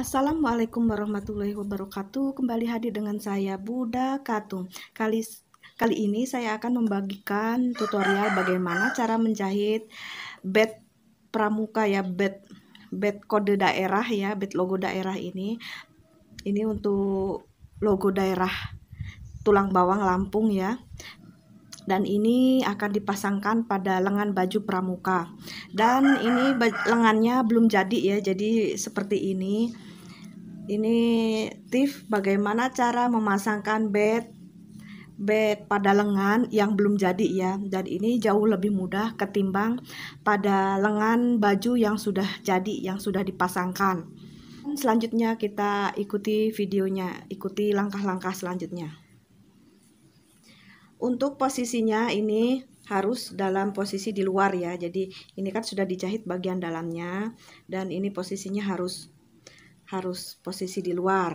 Assalamualaikum warahmatullahi wabarakatuh. Kembali hadir dengan saya Buddha Katung. Kali kali ini saya akan membagikan tutorial bagaimana cara menjahit bed pramuka ya bed bed kode daerah ya, bed logo daerah ini. Ini untuk logo daerah tulang bawang Lampung ya. Dan ini akan dipasangkan pada lengan baju pramuka. Dan ini lengannya belum jadi ya, jadi seperti ini ini tips bagaimana cara memasangkan bed bed pada lengan yang belum jadi ya dan ini jauh lebih mudah ketimbang pada lengan baju yang sudah jadi yang sudah dipasangkan selanjutnya kita ikuti videonya ikuti langkah-langkah selanjutnya untuk posisinya ini harus dalam posisi di luar ya jadi ini kan sudah dijahit bagian dalamnya dan ini posisinya harus harus posisi di luar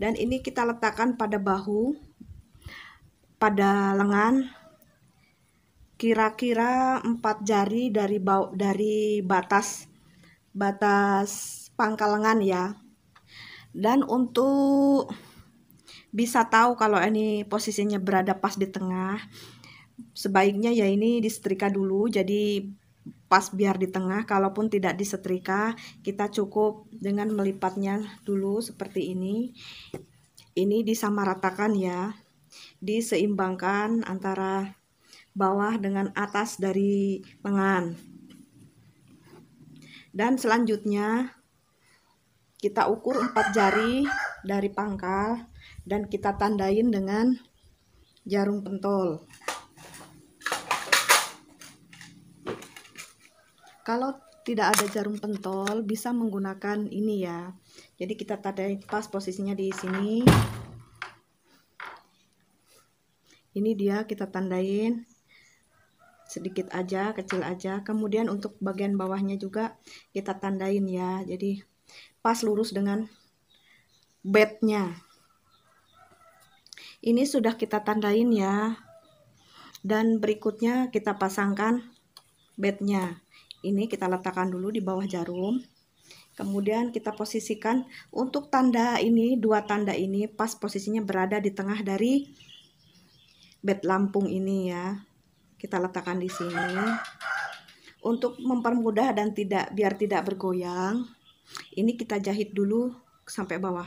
dan ini kita letakkan pada bahu pada lengan kira-kira -kira jari dari bau dari batas batas pangkal lengan ya dan untuk bisa tahu kalau ini posisinya berada pas di tengah sebaiknya ya ini disetrika dulu jadi pas biar di tengah kalaupun tidak disetrika kita cukup dengan melipatnya dulu seperti ini ini disamaratakan ya diseimbangkan antara bawah dengan atas dari lengan dan selanjutnya kita ukur empat jari dari pangkal dan kita tandain dengan jarum pentol kalau tidak ada jarum pentol bisa menggunakan ini ya jadi kita tadi pas posisinya di sini ini dia kita tandain sedikit aja kecil aja kemudian untuk bagian bawahnya juga kita tandain ya jadi pas lurus dengan bednya ini sudah kita tandain ya dan berikutnya kita pasangkan bednya ini kita letakkan dulu di bawah jarum kemudian kita posisikan untuk tanda ini dua tanda ini pas posisinya berada di tengah dari bed lampung ini ya kita letakkan di sini untuk mempermudah dan tidak biar tidak bergoyang ini kita jahit dulu sampai bawah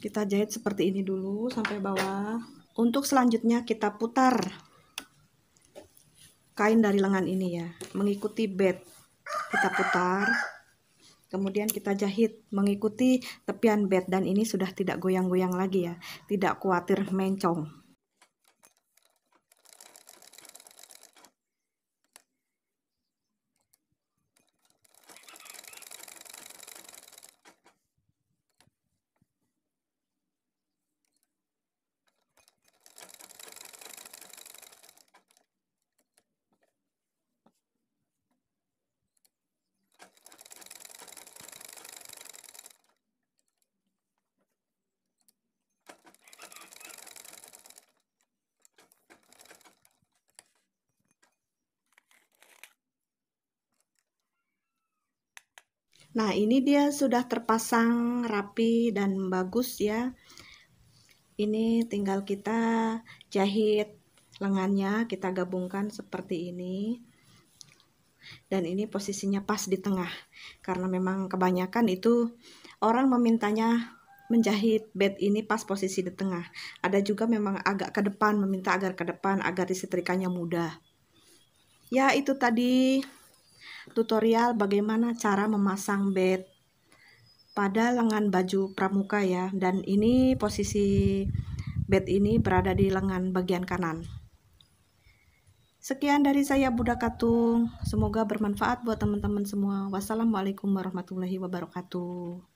kita jahit seperti ini dulu sampai bawah untuk selanjutnya kita putar kain dari lengan ini ya mengikuti bed kita putar kemudian kita jahit mengikuti tepian bed dan ini sudah tidak goyang-goyang lagi ya tidak khawatir mencong Nah, ini dia sudah terpasang rapi dan bagus ya. Ini tinggal kita jahit lengannya, kita gabungkan seperti ini. Dan ini posisinya pas di tengah. Karena memang kebanyakan itu orang memintanya menjahit bed ini pas posisi di tengah. Ada juga memang agak ke depan, meminta agar ke depan agar disetrikanya mudah. Ya, itu tadi tutorial bagaimana cara memasang bed pada lengan baju pramuka ya dan ini posisi bed ini berada di lengan bagian kanan sekian dari saya Buddha Katung semoga bermanfaat buat teman-teman semua wassalamualaikum warahmatullahi wabarakatuh